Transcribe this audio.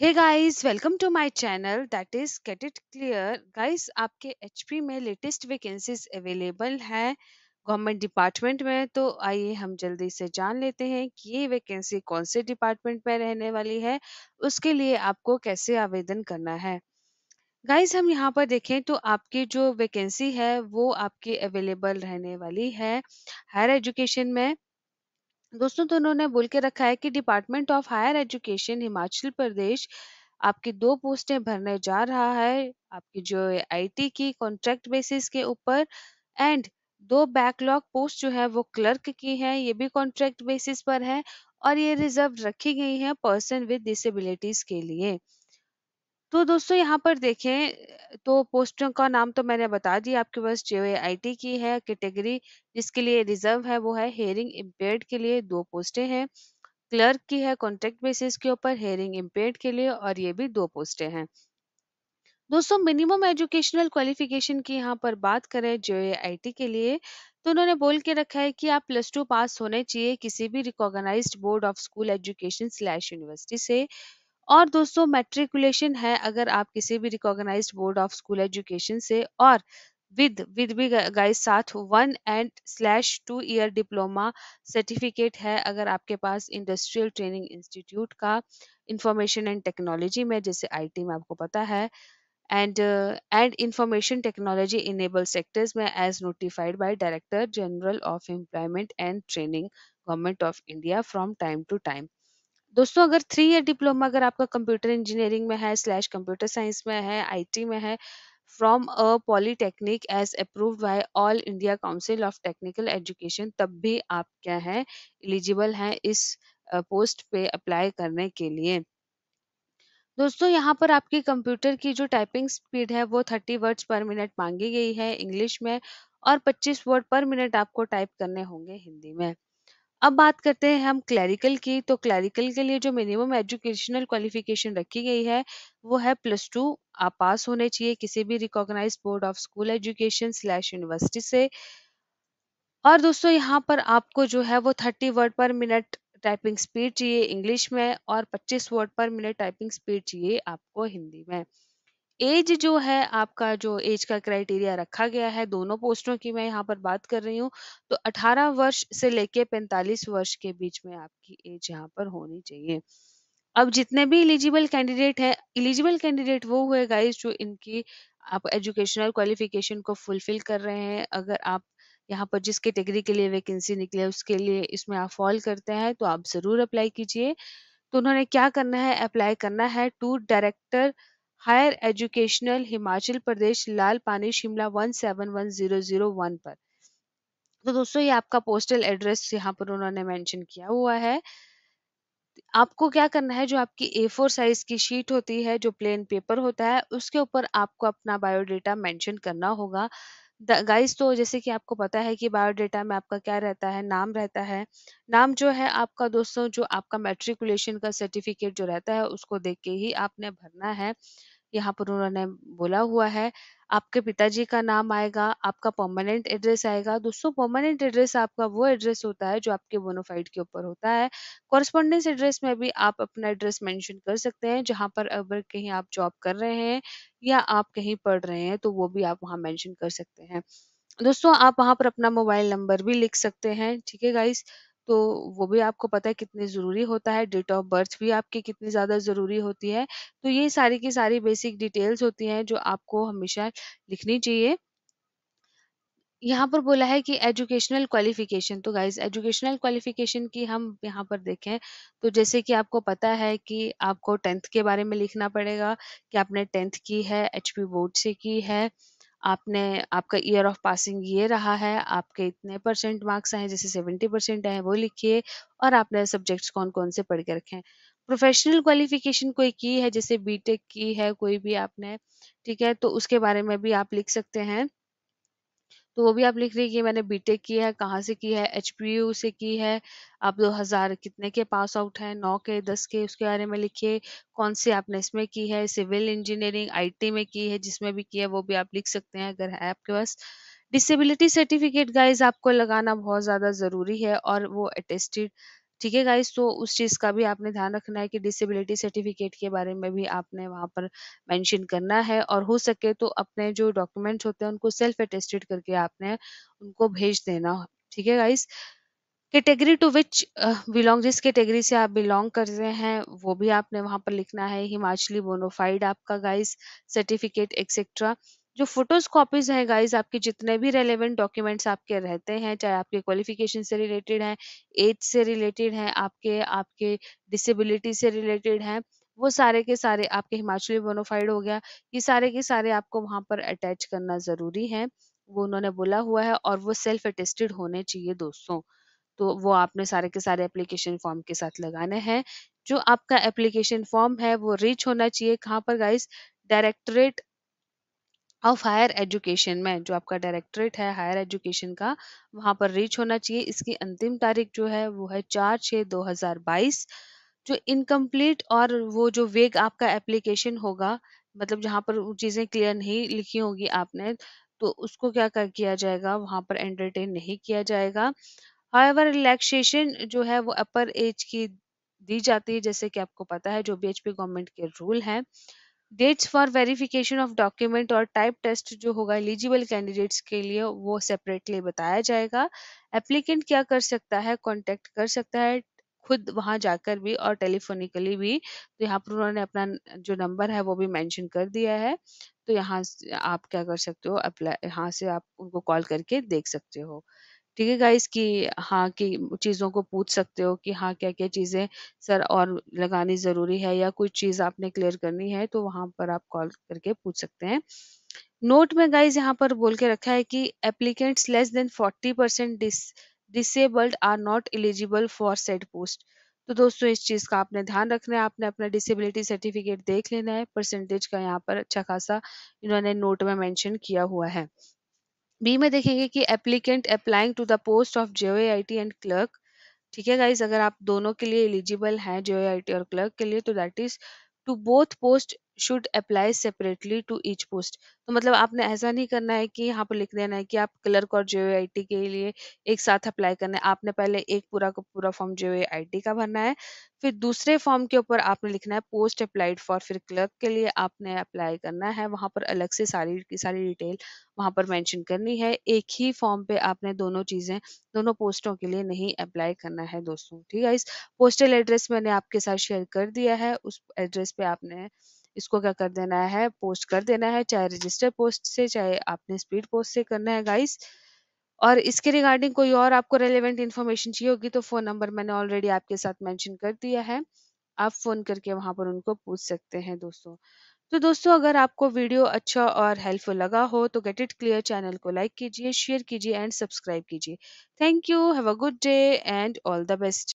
Hey guys welcome to my channel that is get it clear guys आपके HP में latest vacancies available है government department में तो आइए हम जल्दी से जान लेते हैं कि ये वैकेंसी कौन से डिपार्टमेंट में रहने वाली है उसके लिए आपको कैसे आवेदन करना है गाइज हम यहाँ पर देखें तो आपकी जो वैकेंसी है वो आपकी अवेलेबल रहने वाली है हायर एजुकेशन में दोस्तों तो उन्होंने बोल के रखा है कि department of higher education Himachal Pradesh आपकी दो पोस्टें भरने जा रहा है आपकी जो आईटी की कॉन्ट्रैक्ट बेसिस के ऊपर एंड दो बैकलॉग पोस्ट जो है वो क्लर्क की है ये भी कॉन्ट्रैक्ट बेसिस पर है और ये रिजर्व रखी गई है पर्सन विद डिसेबिलिटीज के लिए तो दोस्तों यहाँ पर देखें तो पोस्टों का नाम तो मैंने बता दिया आपके पास जे आई की है कैटेगरी जिसके लिए रिजर्व है वो है हेयरिंग इम्पेयर्ड के लिए दो पोस्टें हैं क्लर्क की है कॉन्ट्रैक्ट बेसिस के ऊपर हेयरिंग इम्पेयर के लिए और ये भी दो पोस्टें हैं दोस्तों मिनिमम एजुकेशनल क्वालिफिकेशन की यहाँ पर बात करें जो आईटी के लिए तो उन्होंने बोल के रखा है कि आप प्लस टू पास होने चाहिए किसी भी recognised board of school education slash university से और दोस्तों मेट्रिकुलेशन है अगर आप किसी भी recognised board of school education से और विद विद भी गाइस साथ one and slash two year diploma certificate है अगर आपके पास इंडस्ट्रियल ट्रेनिंग इंस्टीट्यूट का इंफॉर्मेशन एंड टेक्नोलॉजी में जैसे आई में आपको पता है and and information technology enable sectors में as notified by director general of employment and training government of India from time to time दोस्तों अगर थ्री ईयर डिप्लोमा अगर आपका कंप्यूटर इंजीनियरिंग में है स्लैश कंप्यूटर साइंस में है आईटी में है from a polytechnic as approved by All India Council of Technical Education तब भी आप क्या है एलिजिबल हैं इस पोस्ट पे अप्लाई करने के लिए दोस्तों यहाँ पर आपकी कंप्यूटर की जो टाइपिंग स्पीड है वो थर्टी वर्ड्स पर मिनट मांगी गई है इंग्लिश में और पच्चीस वर्ड पर मिनट आपको टाइप करने होंगे हिंदी में अब बात करते हैं हम क्लैरिकल की तो क्लैरिकल के लिए जो मिनिमम एजुकेशनल क्वालिफिकेशन रखी गई है वो है प्लस टू आप पास होने चाहिए किसी भी recognise board of school education slash university से और दोस्तों यहाँ पर आपको जो है वो thirty word per minute typing speed चाहिए इंग्लिश में और पच्चीस word per minute typing speed चाहिए आपको हिंदी में एज जो है आपका जो एज का क्राइटेरिया रखा गया है दोनों पोस्टों की मैं यहाँ पर बात कर रही हूँ तो 18 वर्ष से लेके 45 वर्ष के बीच में आपकी एज यहाँ पर होनी चाहिए अब जितने भी इलिजिबल कैंडिडेट है इलिजिबल कैंडिडेट वो हुए गाइज जो इनकी आप एजुकेशनल क्वालिफिकेशन को फुलफिल कर रहे हैं अगर आप यहाँ पर जिस कैटेगरी के लिए वैकेंसी निकले उसके लिए इसमें आप फॉल करते हैं तो आप ज़रूर अप्लाई कीजिए तो उन्होंने क्या करना है अप्लाई करना है to director higher educational Himachal Pradesh Lal Pani Shimla one seven one zero zero one पर तो दोस्तों ये आपका पोस्टल एड्रेस यहाँ पर उन्होंने मेंशन किया हुआ है आपको क्या करना है जो आपकी ए फोर साइज की शीट होती है जो प्लेन पेपर होता है उसके ऊपर आपको अपना बायोडेटा मेंशन करना होगा गाइस तो जैसे कि आपको पता है कि बायोडेटा में आपका क्या रहता है नाम रहता है नाम जो है आपका दोस्तों जो आपका मेट्रिकुलेशन का सर्टिफिकेट जो रहता है उसको देख के ही आपने भरना है यहाँ पर उन्होंने बोला हुआ है आपके पिताजी का नाम आएगा आपका परमानेंट एड्रेस आएगा दोस्तों परमानेंट एड्रेस आपका वो एड्रेस होता है जो आपके बोनोफाइड के ऊपर होता है कॉरेस्पॉन्डेंस एड्रेस में भी आप अपना एड्रेस मेंशन कर सकते हैं जहाँ पर अगर कहीं आप जॉब कर रहे हैं या आप कहीं पढ़ रहे हैं तो वो भी आप वहाँ मैंशन कर सकते हैं दोस्तों आप वहाँ पर अपना मोबाइल नंबर भी लिख सकते हैं ठीक है गाइस तो वो भी आपको पता है कितनी ज़रूरी होता है, डेट ऑफ बर्थ भी आपकी कितनी ज़्यादा ज़रूरी होती है। तो ये सारी की सारी बेसिक डिटेल्स होती हैं जो आपको हमेशा लिखनी चाहिए। यहाँ पर बोला है कि एजुकेशनल क्वालिफ़िकेशन तो गाइज़ एजुकेशनल क्वालिफ़िकेशन की हम यहाँ पर देखें तो जैसे कि आपको पता है कि आपको टेंथ के बारे में लिखना पड़ेगा कि आपने टेंथ की है, एचपी बोर्ड से की है। आपने आपका ईयर ऑफ पासिंग ये रहा है आपके इतने परसेंट मार्क्स आए जैसे सेवेंटी परसेंट आए वो लिखिए और आपने सब्जेक्ट्स कौन कौन से पढ़ के रखे हैं प्रोफेशनल क्वालिफिकेशन कोई की है जैसे बीटेक की है कोई भी आपने ठीक है तो उसके बारे में भी आप लिख सकते हैं तो वो भी आप लिख लीजिए मैंने बीटेक की है कहाँ से की है एचपीयू से की है आप 2000 कितने के पास आउट हैं नौ के दस के उसके बारे में लिखिए कौन सी आपने इसमें की है सिविल इंजीनियरिंग आईटी में की है जिसमें भी की है वो भी आप लिख सकते हैं अगर है आपके पास डिसेबिलिटी सर्टिफिकेट गाइज आपको लगाना बहुत ज़्यादा ज़रूरी है और वो अटेस्टेड ठीक है गाइस तो उस चीज़ का भी आपने ध्यान रखना है कि डिसेबिलिटी सर्टिफिकेट के बारे में भी आपने वहाँ पर मेंशन करना है और हो सके तो अपने जो डॉक्यूमेंट्स होते हैं उनको सेल्फ अटेस्टेड करके आपने उनको भेज देना ठीक है guys category to which belong जिस कैटेगरी से आप बिलोंग कर रहे हैं वो भी आपने वहाँ पर लिखना है हिमाचली बोनोफाइड आपका गाइस सर्टिफिकेट एक्सेट्रा जो फोटोज कॉपीज हैं गाइज आपके जितने भी रेलेवेंट डॉक्यूमेंट्स आपके रहते हैं चाहे आपके क्वालिफिकेशन से रिलेटेड हैं एज से रिलेटेड हैं आपके आपके डिसेबिलिटी से रिलेटेड हैं वो सारे के सारे आपके हिमाचली बोनोफाइड हो गया ये सारे के सारे आपको वहाँ पर अटैच करना ज़रूरी है वो उन्होंने बोला हुआ है और वो सेल्फ अटेस्टेड होने चाहिए दोस्तों तो वो आपने सारे के सारे एप्लीकेशन फॉर्म के साथ लगाने हैं जो आपका एप्लीकेशन फॉर्म है वो रीच होना चाहिए कहाँ पर guys directorate of higher education में जो आपका डायरेक्टरेट है हायर एजुकेशन का वहां पर रीच होना चाहिए इसकी अंतिम तारीख जो है वो है चार छः दो हजार बाईस जो इनकम्प्लीट और वो जो वेग आपका एप्लीकेशन होगा मतलब जहां पर चीज़ें क्लियर नहीं लिखी होगी आपने तो उसको क्या कर किया जाएगा वहां पर एंटरटेन नहीं किया जाएगा हाईवर रिलैक्सेशन जो है वो अपर एज की दी जाती है जैसे कि आपको पता है जो बी गवर्नमेंट के रूल हैं dates for verification of document और टाइप टेस्ट जो होगा एलिजिबल कैंडिडेट्स के लिए वो सेपरेटली बताया जाएगा एप्लीकेंट क्या कर सकता है कॉन्टेक्ट कर सकता है खुद वहां जाकर भी और टेलीफोनिकली भी तो यहाँ पर उन्होंने अपना जो नंबर है वो भी मेंशन कर दिया है तो यहाँ आप क्या कर सकते हो अप्लाई यहाँ से आप उनको कॉल करके देख सकते हो ठीक है गाइस कि हाँ कि चीज़ों को पूछ सकते हो कि हाँ क्या-क्या चीज़ें सर और लगानी ज़रूरी है या कोई चीज़ आपने क्लियर करनी है तो वहाँ पर आप कॉल करके पूछ सकते हैं। नोट में गाइस यहाँ पर बोल के रखा है कि applicants less than forty dis disabled are not eligible for said post. तो दोस्तों इस चीज़ का आपने ध्यान रखना है आपने अपना डिसेबिलिटी सर्टिफिकेट देख लेना है परसेंटेज का यहाँ पर अच्छा खासा इन्होंने नोट में मेंशन किया हुआ है। बी में देखेंगे कि applicant applying to the post of J and clerk ठीक है गाइज अगर आप दोनों के लिए एलिजिबल हैं जे और क्लर्क के लिए तो that is to both post should apply separately to each post तो मतलब आपने ऐसा नहीं करना है कि यहाँ पर लिख देना है कि आप क्लर्क और जे के लिए एक साथ अप्लाई करना है आपने पहले एक पूरा का पूरा फॉर्म जेओआईटी का भरना है फिर दूसरे फॉर्म के ऊपर आपने लिखना है पोस्ट अप्लाइड फॉर फिर क्लर्क के लिए आपने अप्लाई करना है वहाँ पर अलग से सारी की सारी डिटेल वहाँ पर मैंशन करनी है एक ही फॉर्म पे आपने दोनों चीज़ें दोनों पोस्टों के लिए नहीं अप्लाई करना है दोस्तों ठीक है इस पोस्टल एड्रेस मैंने आपके साथ शेयर कर दिया है उस एड्रेस पे आपने इसको क्या कर देना है पोस्ट कर देना है चाहे रजिस्टर पोस्ट से चाहे आपने स्पीड पोस्ट से करना है गाइस और इसके रिगार्डिंग कोई और आपको रेलिवेंट इन्फॉर्मेशन चाहिए होगी तो फ़ोन नंबर मैंने ऑलरेडी आपके साथ मेंशन कर दिया है आप फ़ोन करके वहां पर उनको पूछ सकते हैं दोस्तों तो दोस्तों अगर आपको वीडियो अच्छा और हेल्पफुल लगा हो तो गेट इट क्लियर चैनल को लाइक कीजिए शेयर कीजिए एंड सब्सक्राइब कीजिए thank you have a good day and all the best